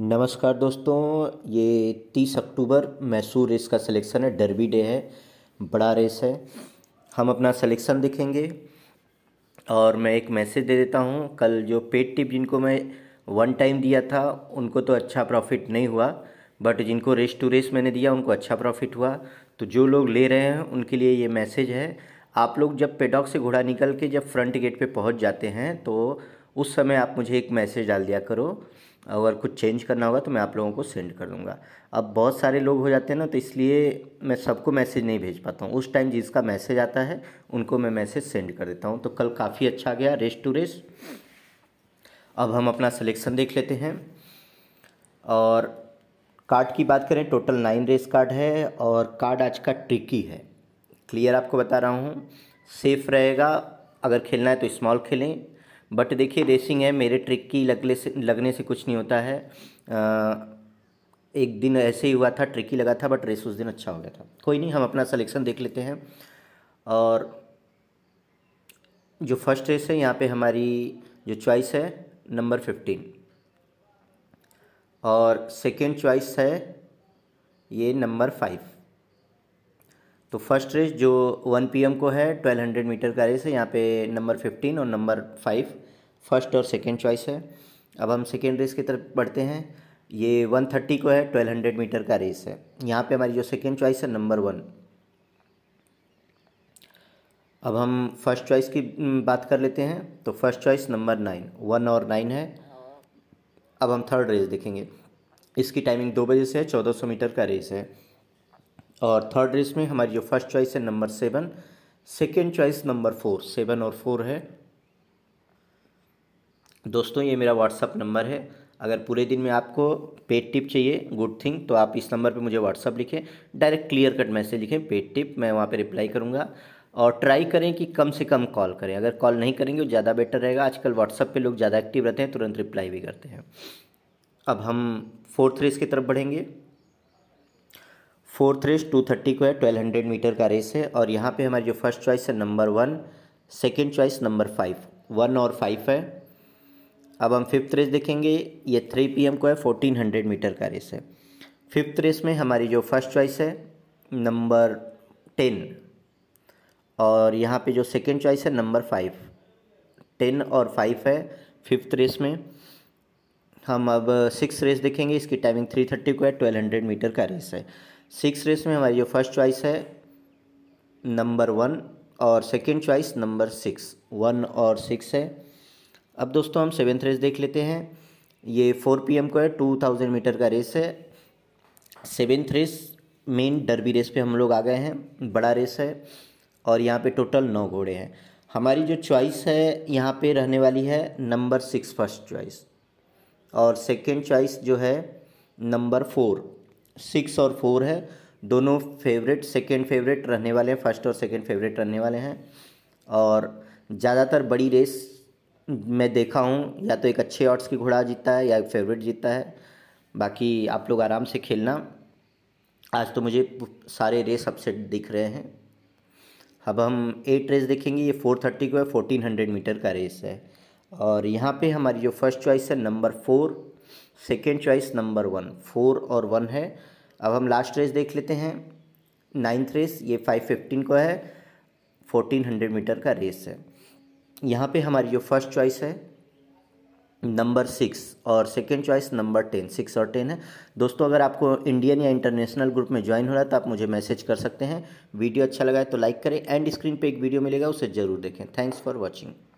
नमस्कार दोस्तों ये तीस अक्टूबर मैसूर रेस का सिलेक्शन है डरबी डे है बड़ा रेस है हम अपना सिलेक्शन देखेंगे और मैं एक मैसेज दे देता हूँ कल जो पेड टिप जिनको मैं वन टाइम दिया था उनको तो अच्छा प्रॉफिट नहीं हुआ बट जिनको रेस टू रेस मैंने दिया उनको अच्छा प्रॉफिट हुआ तो जो लोग ले रहे हैं उनके लिए ये मैसेज है आप लोग जब पेडॉक से घोड़ा निकल के जब फ्रंट गेट पे पहुंच जाते हैं तो उस समय आप मुझे एक मैसेज डाल दिया करो अगर कुछ चेंज करना होगा तो मैं आप लोगों को सेंड कर दूंगा अब बहुत सारे लोग हो जाते हैं ना तो इसलिए मैं सबको मैसेज नहीं भेज पाता हूँ उस टाइम जिसका मैसेज आता है उनको मैं मैसेज सेंड कर देता हूँ तो कल काफ़ी अच्छा गया रेस टू रेस अब हम अपना सिलेक्शन देख लेते हैं और कार्ड की बात करें टोटल नाइन रेस कार्ड है और कार्ड आज का ट्रिकी है क्लियर आपको बता रहा हूँ सेफ़ रहेगा अगर खेलना है तो स्मॉल खेलें बट देखिए रेसिंग है मेरे ट्रिक की लगने से लगने से कुछ नहीं होता है आ, एक दिन ऐसे ही हुआ था ट्रिक ही लगा था बट रेस उस दिन अच्छा हो गया था कोई नहीं हम अपना सलेक्शन देख लेते हैं और जो फर्स्ट रेस है यहाँ पे हमारी जो चॉइस है नंबर फिफ्टीन और सेकेंड चॉइस है ये नंबर फाइव तो फर्स्ट रेस जो वन पीएम को है ट्वेल्व हंड्रेड मीटर का रेस है यहाँ पे नंबर फिफ्टीन और नंबर फाइव फर्स्ट और सेकेंड चॉइस है अब हम सेकेंड रेस की तरफ बढ़ते हैं ये वन थर्टी को है ट्वेल्व हंड्रेड मीटर का रेस है यहाँ पे हमारी जो सेकेंड चॉइस है नंबर वन अब हम फर्स्ट चॉइस की बात कर लेते हैं तो first choice number nine one और नाइन है अब हम थर्ड रेस देखेंगे इसकी टाइमिंग दो बजे से है चौदह सौ मीटर का रेस है और थर्ड रेस में हमारी जो फर्स्ट चॉइस है number seven second choice number four seven और फोर है दोस्तों ये मेरा व्हाट्सअप नंबर है अगर पूरे दिन में आपको पेड टिप चाहिए गुड थिंग तो आप इस नंबर पे मुझे व्हाट्सअप लिखें डायरेक्ट क्लियर कट मैसेज लिखें पेड टिप मैं वहाँ पे रिप्लाई करूँगा और ट्राई करें कि कम से कम कॉल करें अगर कॉल नहीं करेंगे तो ज़्यादा बेटर रहेगा आजकल व्हाट्सअप पे लोग ज़्यादा एक्टिव रहते हैं तुरंत रिप्लाई भी करते हैं अब हम फोर्थ रेस की तरफ बढ़ेंगे फोर्थ रेस टू थर्टी को है ट्वेल्व हंड्रेड मीटर का रेस है और यहाँ पे हमारी जो फर्स्ट चॉइस है number one second choice number five one और फाइव है अब हम फिफ्थ रेस देखेंगे ये थ्री पी को है फोर्टीन हंड्रेड मीटर का रेस है फिफ्थ रेस में हमारी जो फर्स्ट चॉइस है नंबर टेन और यहाँ पे जो सेकेंड चॉइस है नंबर फाइव टेन और फाइव है फिफ्थ रेस में हम अब सिक्स रेस देखेंगे इसकी टाइमिंग थ्री थर्टी को है ट्वेल्व हंड्रेड मीटर का रेस है सिक्स रेस में हमारी जो फर्स्ट चॉइस है नंबर वन और second choice number six one और सिक्स है अब दोस्तों हम सेवेंथ रेस देख लेते हैं ये फोर पी को है टू थाउजेंड मीटर का रेस है seventh race main derby race पे हम लोग आ गए हैं बड़ा रेस है और यहाँ पे टोटल नौ घोड़े हैं हमारी जो चॉइस है यहाँ पे रहने वाली है नंबर सिक्स फर्स्ट चॉइस और सेकेंड चॉइस जो है नंबर फोर सिक्स और फोर है दोनों फेवरेट सेकेंड फेवरेट रहने वाले हैं फर्स्ट और सेकेंड फेवरेट रहने वाले हैं और ज़्यादातर बड़ी रेस मैं देखा हूँ या तो एक अच्छे ऑट्स की घोड़ा जीतता है या एक फेवरेट जीतता है बाकी आप लोग आराम से खेलना आज तो मुझे सारे रेस अपसेट दिख रहे हैं अब हम एट रेस देखेंगे ये फोर थर्टी को है फोर्टीन हंड्रेड मीटर का रेस है और यहाँ पे हमारी जो फर्स्ट चॉइस है number four second choice number one four और वन है अब हम लास्ट रेस देख लेते हैं नाइन्थ रेस ये फाइव फिफ्टीन को है फोर्टीन हंड्रेड मीटर का रेस है यहाँ पे हमारी जो फर्स्ट चॉइस है नंबर सिक्स और second choice number ten six और टेन है दोस्तों अगर आपको इंडियन या इंटरनेशनल ग्रुप में ज्वाइन हो रहा है तो आप मुझे मैसेज कर सकते हैं वीडियो अच्छा लगा है तो लाइक करें एंड स्क्रीन पे एक वीडियो मिलेगा उसे ज़रूर देखें थैंक्स फॉर वॉचिंग